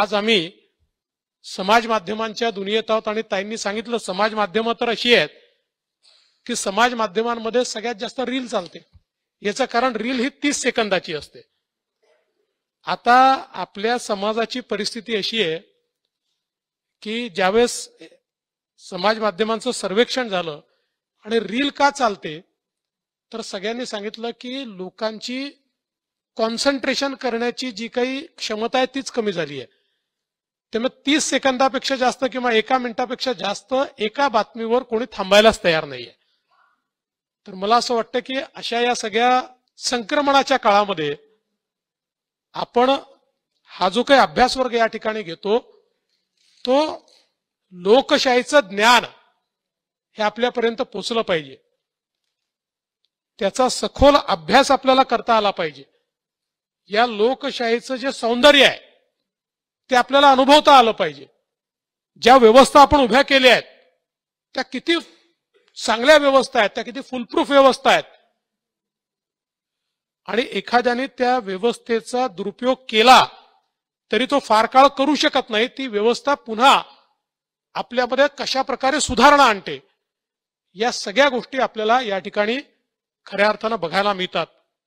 आज आम्ही समाज माध्यमांच्या दुनियेत आहोत आणि ताईंनी सांगितलं समाज माध्यम तर अशी आहेत की समाज माध्यमांमध्ये सगळ्यात जास्त रील चालते याचं कारण रील ही तीस सेकंदाची असते आता आपल्या समाजाची परिस्थिती अशी आहे की ज्यावेळेस समाज माध्यमांचं सर्वेक्षण झालं आणि रील का चालते तर सगळ्यांनी सांगितलं की लोकांची कॉन्सन्ट्रेशन करण्याची जी काही क्षमता आहे तीच कमी झाली आहे त्यामुळे तीस सेकंदापेक्षा जास्त किंवा एका मिनिटापेक्षा जास्त एका बातमीवर कोणी थांबायलाच तयार नाहीये तर मला असं वाटतं की अशा या सगळ्या संक्रमणाच्या काळामध्ये आपण हा जो काही अभ्यास वर्ग या ठिकाणी घेतो तो लोकशाहीचं ज्ञान हे आपल्यापर्यंत पोचलं पाहिजे त्याचा सखोल अभ्यास आपल्याला करता आला पाहिजे या लोकशाहीचं जे सौंदर्य आहे ते आपल्याला अनुभवता आलं पाहिजे ज्या व्यवस्था आपण उभ्या केल्या आहेत त्या किती चांगल्या व्यवस्था आहेत त्या किती फुलप्रूफ व्यवस्था आहेत आणि एखाद्याने त्या व्यवस्थेचा दुरुपयोग केला तरी तो फार काळ करू शकत नाही ती व्यवस्था पुन्हा आपल्यामध्ये कशा प्रकारे सुधारणा आणते या सगळ्या गोष्टी आपल्याला या ठिकाणी खऱ्या अर्थानं बघायला मिळतात